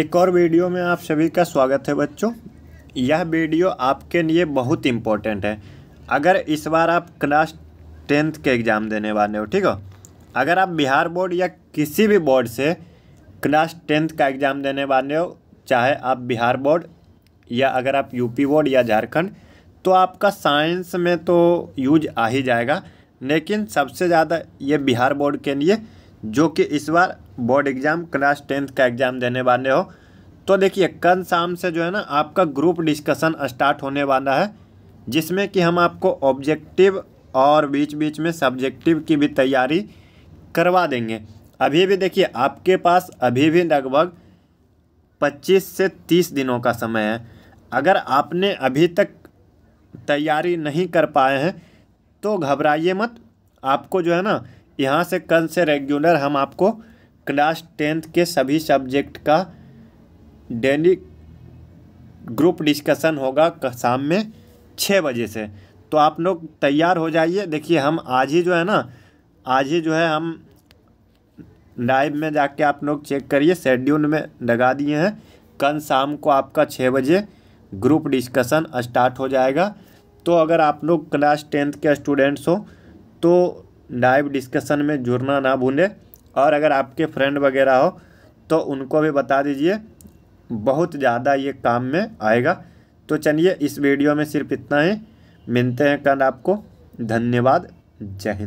एक और वीडियो में आप सभी का स्वागत है बच्चों यह वीडियो आपके लिए बहुत इम्पोर्टेंट है अगर इस बार आप क्लास टेंथ के एग्ज़ाम देने वाले हो ठीक हो अगर आप बिहार बोर्ड या किसी भी बोर्ड से क्लास टेंथ का एग्ज़ाम देने वाले हो चाहे आप बिहार बोर्ड या अगर आप यूपी बोर्ड या झारखंड तो आपका साइंस में तो यूज आ ही जाएगा लेकिन सबसे ज़्यादा ये बिहार बोर्ड के लिए जो कि इस बार बोर्ड एग्ज़ाम क्लास टेंथ का एग्ज़ाम देने वाले हो तो देखिए कल शाम से जो है ना आपका ग्रुप डिस्कशन स्टार्ट होने वाला है जिसमें कि हम आपको ऑब्जेक्टिव और बीच बीच में सब्जेक्टिव की भी तैयारी करवा देंगे अभी भी देखिए आपके पास अभी भी लगभग 25 से 30 दिनों का समय है अगर आपने अभी तक तैयारी नहीं कर पाए हैं तो घबराइए मत आपको जो है ना यहाँ से कल से रेगुलर हम आपको क्लास टेंथ के सभी सब्जेक्ट का डेली ग्रुप डिस्कशन होगा शाम में छः बजे से तो आप लोग तैयार हो जाइए देखिए हम आज ही जो है ना आज ही जो है हम लाइव में जाके आप लोग चेक करिए शेड्यूल में लगा दिए हैं कल शाम को आपका छः बजे ग्रुप डिस्कशन स्टार्ट हो जाएगा तो अगर आप लोग क्लास टेंथ के स्टूडेंट्स हो तो लाइव डिस्कशन में जुड़ना ना भूलें और अगर आपके फ्रेंड वगैरह हो तो उनको भी बता दीजिए बहुत ज़्यादा ये काम में आएगा तो चलिए इस वीडियो में सिर्फ इतना ही मिलते हैं कल आपको धन्यवाद जय हिंद